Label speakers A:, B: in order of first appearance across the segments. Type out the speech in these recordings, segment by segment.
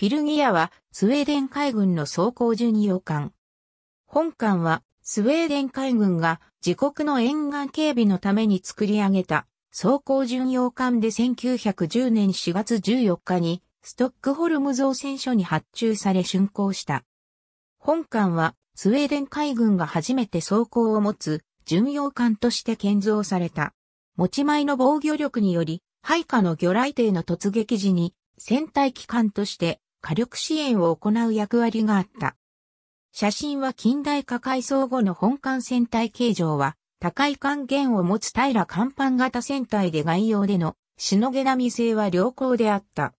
A: フィルギアはスウェーデン海軍の装甲巡洋艦。本艦はスウェーデン海軍が自国の沿岸警備のために作り上げた装甲巡洋艦で1910年4月14日にストックホルム造船所に発注され竣工した。本艦はスウェーデン海軍が初めて装甲を持つ巡洋艦として建造された。持ち前の防御力により、配下の魚雷艇の突撃時に戦隊機関として火力支援を行う役割があった。写真は近代化改装後の本艦船体形状は、高い還元を持つ平甲板型船体で外要でのしのげ並み性は良好であった。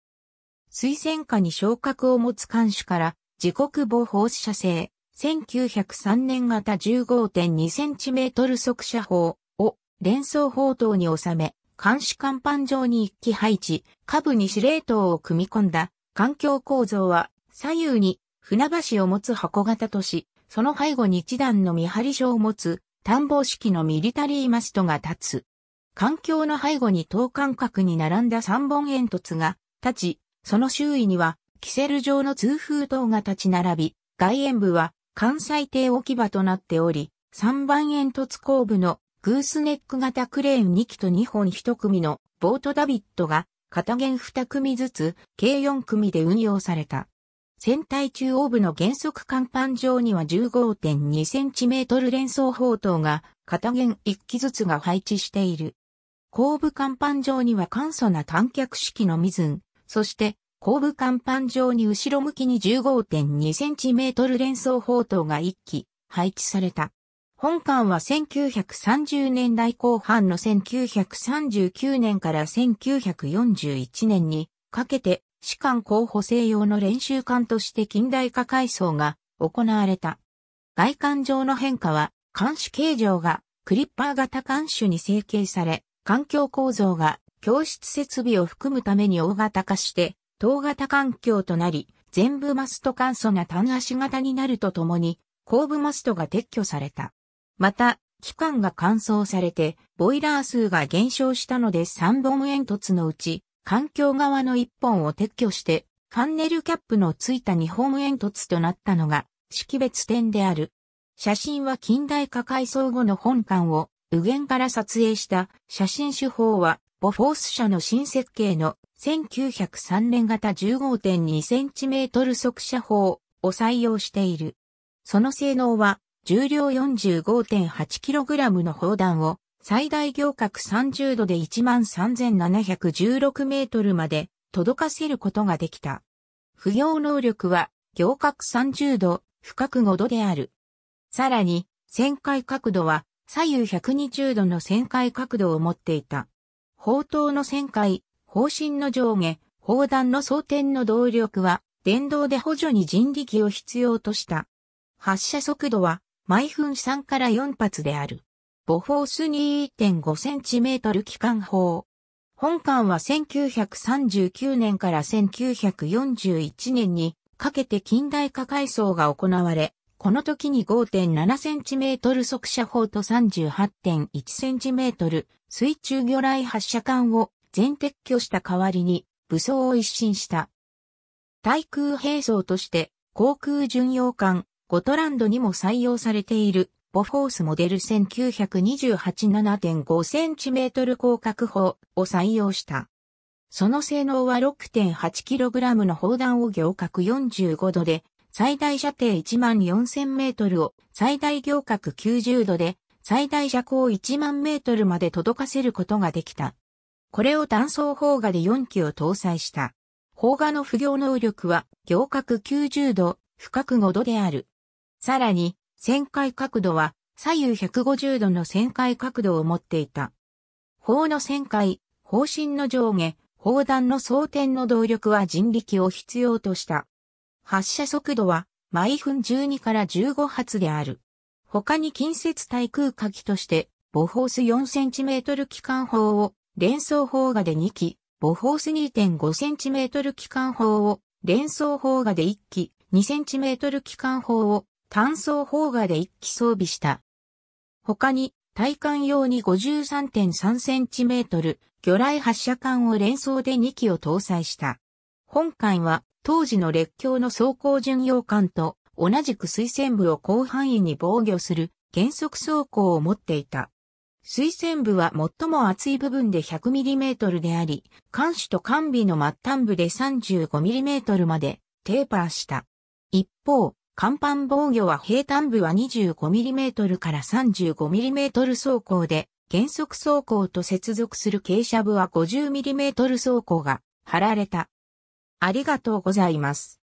A: 水戦下に昇格を持つ艦首から、自国防放射性、1903年型15.2センチメートル速射砲を連装砲塔に収め、監視甲板上に一機配置、下部に司令塔を組み込んだ環境構造は左右に船橋を持つ箱型都市、その背後に一段の見張り所を持つ探訪式のミリタリーマストが立つ。環境の背後に等間隔に並んだ三本煙突が立ち、その周囲にはキセル状の通風塔が立ち並び、外縁部は関西艇置き場となっており、三番煙突後部のグースネック型クレーン2機と2本1組のボートダビットが片弦2組ずつ、計4組で運用された。船体中央部の原則甲板上には 15.2cm 連装砲塔が、片弦1機ずつが配置している。後部甲板上には簡素な短脚式の水そして後部甲板上に後ろ向きに 15.2cm 連装砲塔が1機配置された。本館は1930年代後半の1939年から1941年にかけて士官候補生用の練習館として近代化改装が行われた。外観上の変化は、監視形状がクリッパー型監視に成形され、環境構造が教室設備を含むために大型化して、等型環境となり、全部マスト簡素な単足型になるとともに、後部マストが撤去された。また、機関が乾燥されて、ボイラー数が減少したので3本煙突のうち、環境側の1本を撤去して、カンネルキャップのついた2本煙突となったのが、識別点である。写真は近代化改装後の本館を、右舷から撮影した写真手法は、ボフォース社の新設計の1903年型 15.2cm 速射法を採用している。その性能は重量 45.8kg の砲弾を最大行角30度で13,716メートルまで届かせることができた。不要能力は行角30度、深く5度である。さらに、旋回角度は左右120度の旋回角度を持っていた。砲塔の旋回、砲身の上下、砲弾の装填の動力は電動で補助に人力を必要とした。発射速度は毎分3から4発である。ボフォースに 1.5cm 機関砲。本艦は1939年から1941年にかけて近代化改装が行われ、この時に 5.7cm 速射砲と 38.1cm 水中魚雷発射管を全撤去した代わりに武装を一新した。対空兵装として航空巡洋艦ゴトランドにも採用されている、ボフォースモデル1928.7.5センチメートル広角砲を採用した。その性能は 6.8kg の砲弾を行角45度で、最大射程1万4000メートルを最大行角90度で、最大射高1万メートルまで届かせることができた。これを弾装砲画で4機を搭載した。砲画の不行能力は行角90度、深く5度である。さらに、旋回角度は左右150度の旋回角度を持っていた。砲の旋回、砲身の上下、砲弾の装填の動力は人力を必要とした。発射速度は毎分12から15発である。他に近接対空火器として、ボホース 4cm 機関砲を、連装砲画で2機、ボホース 2.5cm 機関砲を、連装砲画で1機、2cm 機関砲を、単装砲画で一機装備した。他に、体艦用に 53.3cm 魚雷発射管を連装で2機を搭載した。本艦は当時の列強の装甲巡洋艦と同じく水薦部を広範囲に防御する原則装甲を持っていた。水薦部は最も厚い部分で 100mm であり、艦首と艦尾の末端部で 35mm までテーパーした。一方、甲板防御は平坦部は 25mm から 35mm 走行で、原則走行と接続する傾斜部は 50mm 走行が貼られた。ありがとうございます。